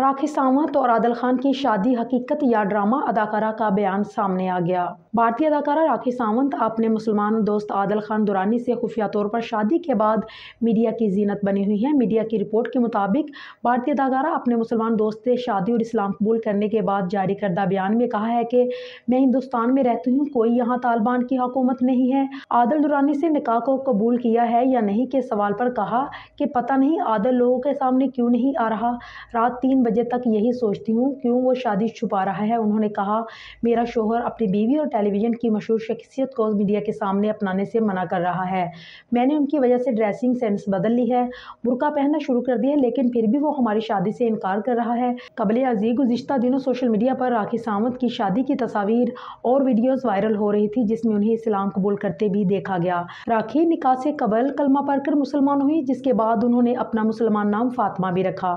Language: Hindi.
राखी सावंत तो और आदल खान की शादी हकीकत या ड्रामा अदाकारा का बयान सामने आ गया भारतीय अदाकारा राखी सावंत अपने मुसलमान दोस्त आदल खान दुरानी से खुफिया तौर पर शादी के बाद मीडिया की जीनत बनी हुई है मीडिया की रिपोर्ट के मुताबिक भारतीय अदाकारा अपने मुसलमान दोस्त से शादी और इस्लाम कबूल करने के बाद जारी करदा बयान में कहा है कि मैं हिंदुस्तान में रहती हूँ कोई यहाँ तालिबान की हुकूमत नहीं है आदल दुरानी से निकाह को कबूल किया है या नहीं के सवाल पर कहा कि पता नहीं आदल लोगों के सामने क्यों नहीं आ रहा रात तीन बजे तक यही सोचती हूँ क्यों वो शादी छुपा रहा है उन्होंने कहा मेरा शोहर अपनी बीवी और टेलीविज़न की मशहूर शख्सियत को मीडिया के सामने अपनाने से मना कर रहा है मैंने उनकी वजह से ड्रेसिंग सेंस बदल ली है बुरका पहनना शुरू कर दिया है लेकिन फिर भी वो हमारी शादी से इनकार कर रहा है कबल अजीज गुजशत दिनों सोशल मीडिया पर राखी सावंत की शादी की तस्वीर और वीडियोज़ वायरल हो रही थी जिसमें उन्हें इस्लाम कबूल करते भी देखा गया राखी निकाह से कबल कलमा पढ़कर मुसलमान हुई जिसके बाद उन्होंने अपना मुसलमान नाम फातमा भी रखा